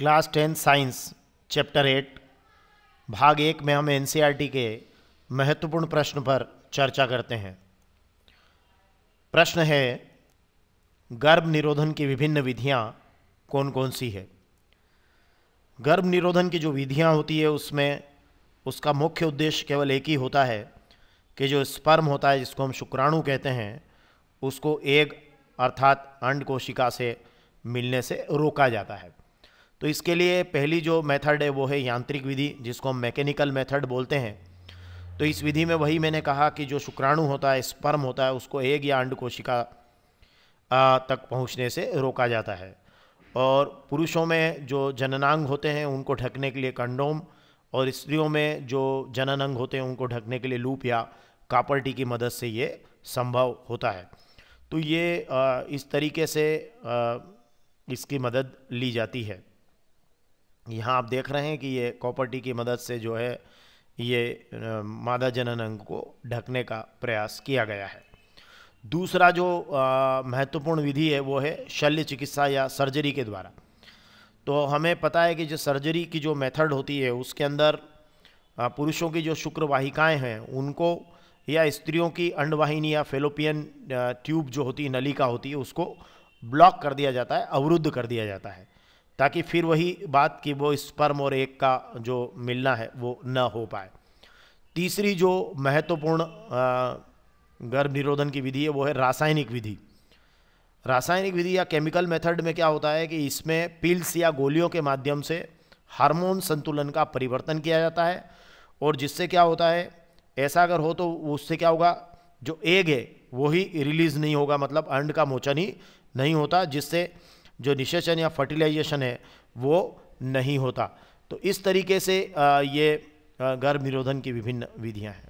class ten science chapter eight भाग एक में हम एन e के महत्वपूर्ण प्रश्न पर चर्चा करते हैं प्रश्न है गर्भ निरोधन की विभिन्न विधियां कौन कौन सी है गर्भ निरोधन की जो विधियां होती है उसमें उसका मुख्य उद्देश्य केवल एक ही होता है कि जो स्पर्म होता है जिसको हम शुक्राणु कहते हैं उसको एक अर्थात अंड कोशिका से मिलने से रोका जाता है तो इसके लिए पहली जो मेथड है वो है यांत्रिक विधि जिसको हम मैकेनिकल मेथड बोलते हैं तो इस विधि में वही मैंने कहा कि जो शुक्राणु होता है स्पर्म होता है उसको एक या अंड कोशिका तक पहुंचने से रोका जाता है और पुरुषों में जो जननांग होते हैं उनको ढकने के लिए कंडोम और स्त्रियों में जो जननांग होते हैं उनको ढकने के लिए लूप या कापर्टी की मदद से ये संभव होता है तो ये इस तरीके से इसकी मदद ली जाती है यहाँ आप देख रहे हैं कि ये कॉपर्टी की मदद से जो है ये मादा जनन अंग को ढकने का प्रयास किया गया है दूसरा जो महत्वपूर्ण विधि है वो है शल्य चिकित्सा या सर्जरी के द्वारा तो हमें पता है कि जो सर्जरी की जो मेथड होती है उसके अंदर पुरुषों की जो शुक्रवाहिकाएं हैं उनको या स्त्रियों की अंडवाहिनी या फेलोपियन ट्यूब जो होती है नली का होती है उसको ब्लॉक कर दिया जाता है अवरुद्ध कर दिया जाता है ताकि फिर वही बात कि वो स्पर्म और एक का जो मिलना है वो न हो पाए तीसरी जो महत्वपूर्ण गर्भ निरोधन की विधि है वो है रासायनिक विधि रासायनिक विधि या केमिकल मेथड में क्या होता है कि इसमें पिल्स या गोलियों के माध्यम से हार्मोन संतुलन का परिवर्तन किया जाता है और जिससे क्या होता है ऐसा अगर हो तो उससे क्या होगा जो एग है वही रिलीज़ नहीं होगा मतलब अंड का मोचन ही नहीं होता जिससे जो निषेचन या फर्टिलाइजेशन है वो नहीं होता तो इस तरीके से ये गर्भ निरोधन की विभिन्न विधियाँ हैं